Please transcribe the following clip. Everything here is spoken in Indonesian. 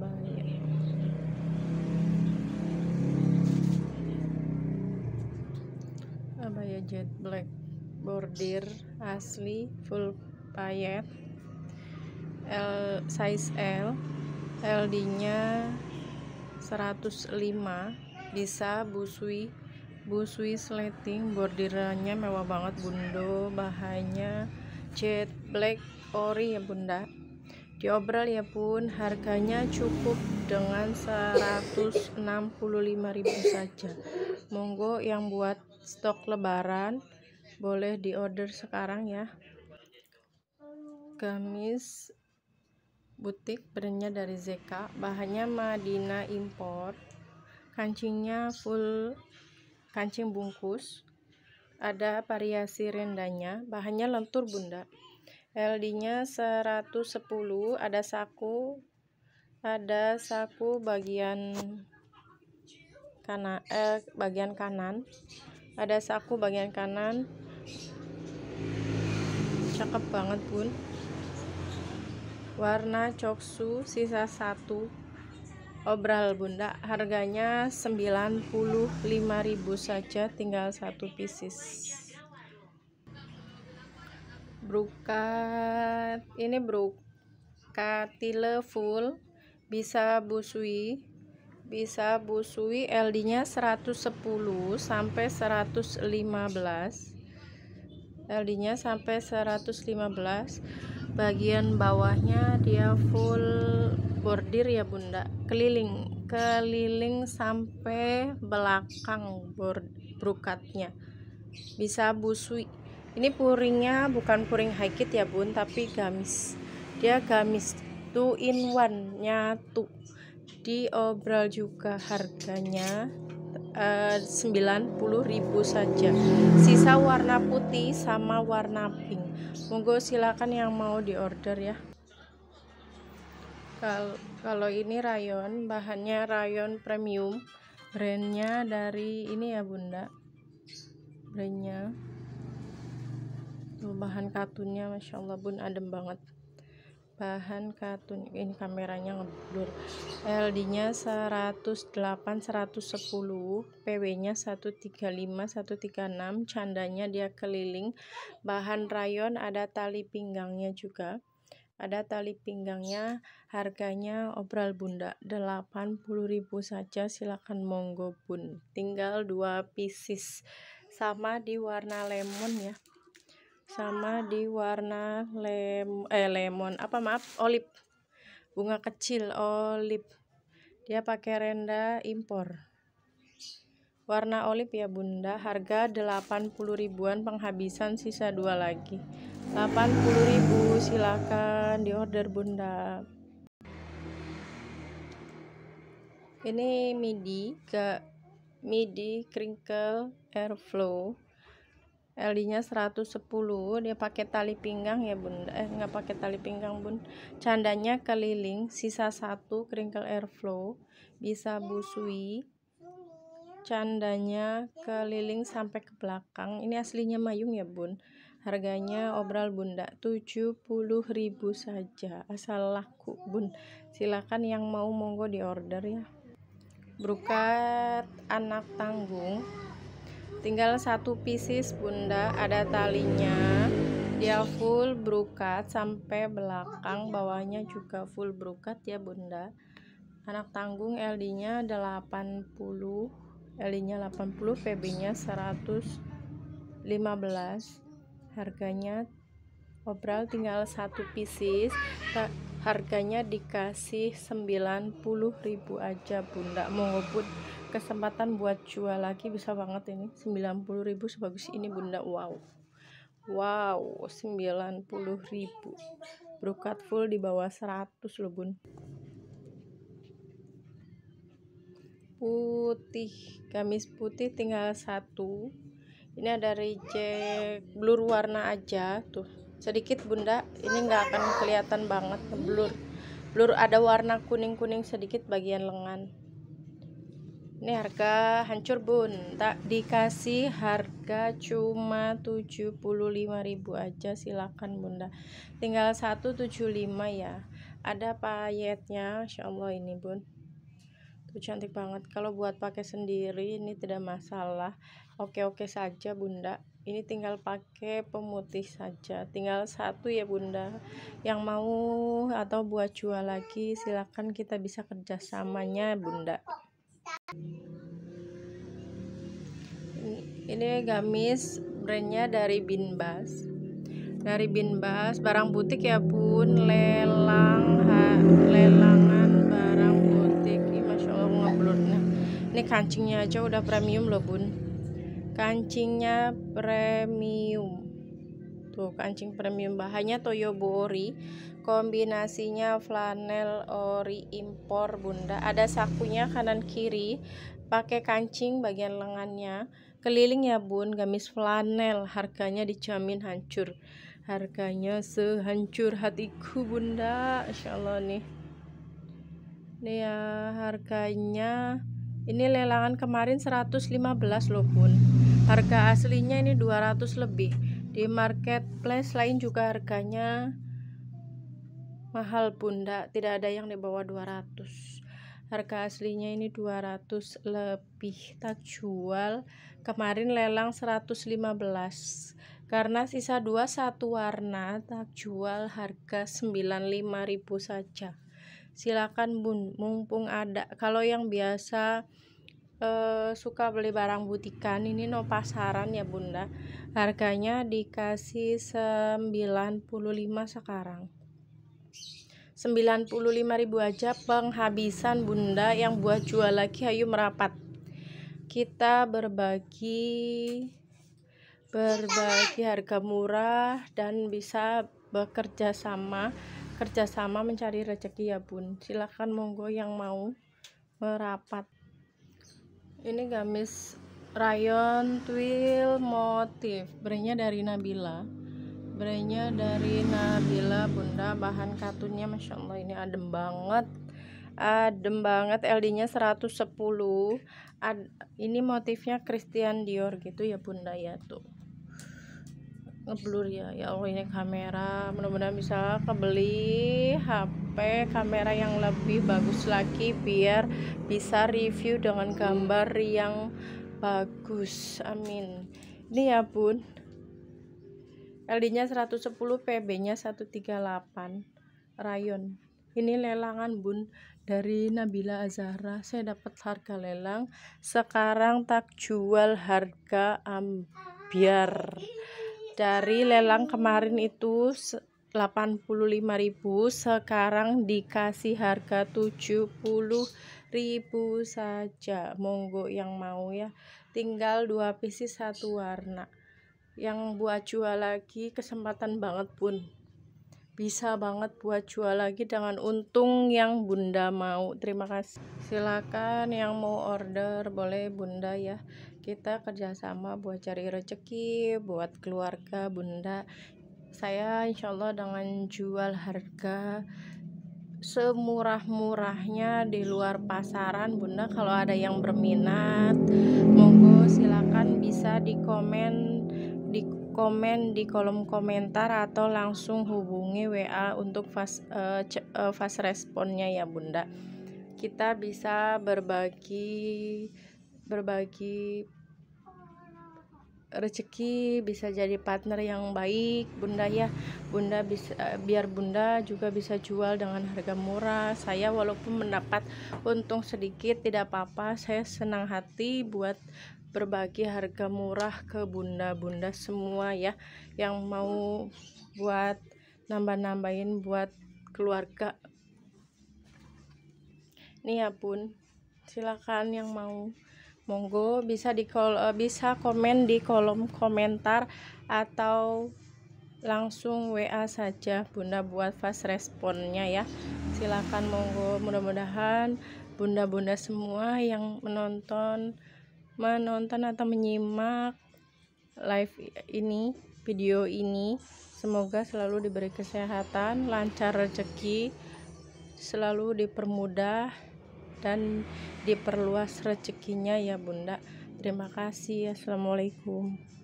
banjir abaya jet black bordir asli full payet L size L LD nya 105 bisa busui busui slating bordirannya mewah banget bundo bahannya jet black ori ya bunda Diobral ya pun harganya cukup dengan 165.000 saja monggo yang buat stok lebaran boleh diorder sekarang ya gamis butik brandnya dari ZK bahannya Madina import kancingnya full kancing bungkus ada variasi rendanya bahannya lentur bunda LD-nya 110, ada saku ada saku bagian kanan eh, bagian kanan. Ada saku bagian kanan. Cakep banget, Bun. Warna coksu sisa satu obral bunda harganya 95.000 saja tinggal satu pieces brokat ini brokat tile full bisa busui bisa busui LD nya 110 sampai 115 LD nya sampai 115 bagian bawahnya dia full bordir ya bunda keliling keliling sampai belakang brokatnya bisa busui ini puringnya bukan puring high kit ya bun tapi gamis dia gamis 2 in one nyatu diobral juga harganya eh, uh, 90.000 saja sisa warna putih sama warna pink monggo silakan yang mau diorder ya kalau ini rayon bahannya rayon premium brandnya dari ini ya bunda brandnya bahan katunnya Masya Allah bun adem banget bahan katun ini kameranya ngeblur LD nya 108 110 PW nya 135 136 candanya dia keliling bahan rayon ada tali pinggangnya juga ada tali pinggangnya harganya obral bunda 80.000 saja silakan monggo bun tinggal dua pieces sama di warna lemon ya sama di warna lem eh lemon apa maaf olive bunga kecil olive dia pakai renda impor warna olive ya bunda harga 80 ribuan penghabisan sisa dua lagi 80 ribu silakan di order bunda ini midi ke midi crinkle airflow ld nya 110 dia pakai tali pinggang ya bunda, eh nggak pakai tali pinggang bun candanya keliling sisa satu kringkel airflow bisa busui candanya keliling sampai ke belakang ini aslinya mayung ya bun harganya obral bunda 70.000 saja asal laku bun silakan yang mau monggo di order ya brukat anak tanggung tinggal satu pieces bunda ada talinya dia full brokat sampai belakang bawahnya juga full brokat ya bunda anak tanggung LD nya 80 LD nya 80 PB nya 115 harganya obral tinggal satu pieces harganya dikasih ribu aja bunda mau ngebut kesempatan buat jual lagi bisa banget ini 90.000 sebagus ini Bunda wow wow 90.000 brokat full di bawah 100 loh Bun putih gamis putih tinggal satu ini ada reject blur warna aja tuh sedikit bunda ini nggak akan kelihatan banget blur blur ada warna kuning-kuning sedikit bagian lengan ini harga hancur bun tak dikasih harga cuma 75.000 aja silakan bunda tinggal 175 ya ada payetnya Insya Allah ini bun tuh cantik banget kalau buat pakai sendiri ini tidak masalah oke-oke saja bunda ini tinggal pakai pemutih saja tinggal satu ya bunda yang mau atau buat jual lagi silakan kita bisa kerjasamanya bunda ini gamis brandnya dari Binbas dari Binbas barang butik ya pun lelang ha, lelangan barang butik ini masya Allah ngeblurnya ini kancingnya aja udah premium loh bun kancingnya premium tuh kancing premium bahannya Toyobori kombinasinya flanel ori impor bunda ada sakunya kanan kiri pakai kancing bagian lengannya keliling ya bun gamis flanel harganya dijamin hancur harganya sehancur hatiku bunda insya Allah nih ini ya harganya ini lelangan kemarin 115 loh bun harga aslinya ini 200 lebih di marketplace lain juga harganya mahal bunda tidak ada yang di bawah 200 harga aslinya ini 200 lebih tak jual kemarin lelang 115 karena sisa dua satu warna tak jual harga 95.000 saja silakan bun mumpung ada kalau yang biasa eh, suka beli barang butikan ini no pasaran ya bunda harganya dikasih 95 sekarang 95.000 aja penghabisan bunda yang buat jual lagi ayo merapat kita berbagi berbagi harga murah dan bisa bekerja sama kerjasama mencari rezeki ya bun silahkan monggo yang mau merapat ini gamis rayon twill motif brandnya dari Nabila Spraynya dari Nabila Bunda, bahan katunnya Masya Allah ini adem banget adem banget LD-nya 110 Ad, ini motifnya Christian Dior gitu ya bunda ya tuh ngeblur ya ya Allah ini kamera mudah-mudahan bisa kebeli HP kamera yang lebih bagus lagi biar bisa review dengan gambar yang bagus amin ini ya bun LD-nya 110, PB-nya 138. Rayon. Ini lelangan, Bun, dari Nabila Azahra. Saya dapat harga lelang. Sekarang tak jual harga ambiar. Dari lelang kemarin itu 85.000, sekarang dikasih harga 70.000 saja. Monggo yang mau ya. Tinggal dua pisis satu warna yang buat jual lagi kesempatan banget pun bisa banget buat jual lagi dengan untung yang bunda mau terima kasih silakan yang mau order boleh bunda ya kita kerjasama buat cari rezeki buat keluarga bunda saya insya Allah dengan jual harga semurah-murahnya di luar pasaran bunda kalau ada yang berminat monggo silakan bisa di komen komen di kolom komentar atau langsung hubungi WA untuk fast uh, eh, uh, eh, fast responnya ya Bunda. Kita bisa berbagi berbagi rezeki bisa jadi partner yang baik Bunda ya. Bunda bisa eh, biar Bunda juga bisa jual dengan harga murah. Saya walaupun mendapat untung sedikit tidak apa-apa, saya senang hati buat berbagi harga murah ke bunda-bunda semua ya yang mau buat nambah-nambahin buat keluarga nih ya bun silakan yang mau monggo bisa di kol eh, bisa komen di kolom komentar atau langsung WA saja Bunda buat fast responnya ya silakan monggo mudah-mudahan bunda-bunda semua yang menonton menonton atau menyimak live ini, video ini. Semoga selalu diberi kesehatan, lancar rezeki, selalu dipermudah dan diperluas rezekinya ya Bunda. Terima kasih. Assalamualaikum.